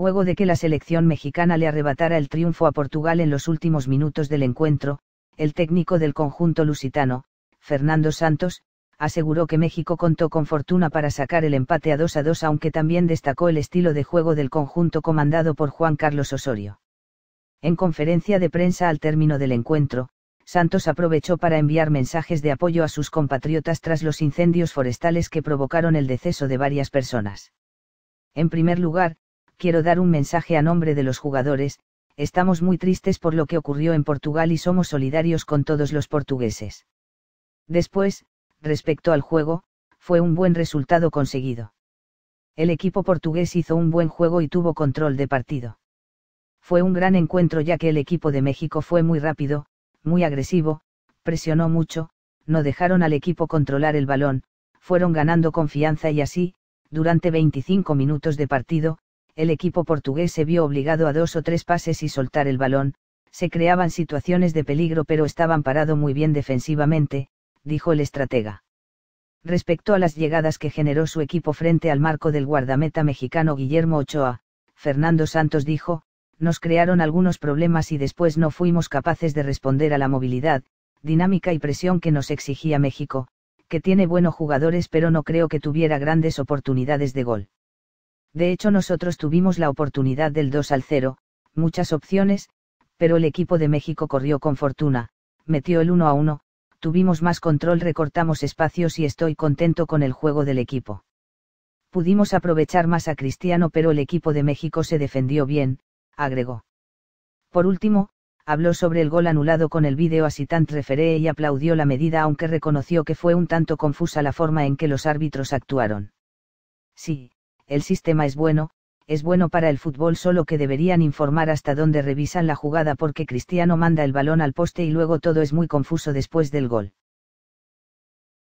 luego de que la selección mexicana le arrebatara el triunfo a Portugal en los últimos minutos del encuentro, el técnico del conjunto lusitano, Fernando Santos, aseguró que México contó con fortuna para sacar el empate a 2 a 2 aunque también destacó el estilo de juego del conjunto comandado por Juan Carlos Osorio. En conferencia de prensa al término del encuentro, Santos aprovechó para enviar mensajes de apoyo a sus compatriotas tras los incendios forestales que provocaron el deceso de varias personas. En primer lugar, quiero dar un mensaje a nombre de los jugadores, estamos muy tristes por lo que ocurrió en Portugal y somos solidarios con todos los portugueses. Después, respecto al juego, fue un buen resultado conseguido. El equipo portugués hizo un buen juego y tuvo control de partido. Fue un gran encuentro ya que el equipo de México fue muy rápido, muy agresivo, presionó mucho, no dejaron al equipo controlar el balón, fueron ganando confianza y así, durante 25 minutos de partido, el equipo portugués se vio obligado a dos o tres pases y soltar el balón, se creaban situaciones de peligro pero estaban parado muy bien defensivamente, dijo el estratega. Respecto a las llegadas que generó su equipo frente al marco del guardameta mexicano Guillermo Ochoa, Fernando Santos dijo, nos crearon algunos problemas y después no fuimos capaces de responder a la movilidad, dinámica y presión que nos exigía México, que tiene buenos jugadores pero no creo que tuviera grandes oportunidades de gol. De hecho nosotros tuvimos la oportunidad del 2 al 0, muchas opciones, pero el equipo de México corrió con fortuna, metió el 1 a 1, tuvimos más control, recortamos espacios y estoy contento con el juego del equipo. Pudimos aprovechar más a Cristiano, pero el equipo de México se defendió bien, agregó. Por último, habló sobre el gol anulado con el vídeo asistant referé y aplaudió la medida aunque reconoció que fue un tanto confusa la forma en que los árbitros actuaron. Sí, el sistema es bueno, es bueno para el fútbol solo que deberían informar hasta dónde revisan la jugada porque Cristiano manda el balón al poste y luego todo es muy confuso después del gol.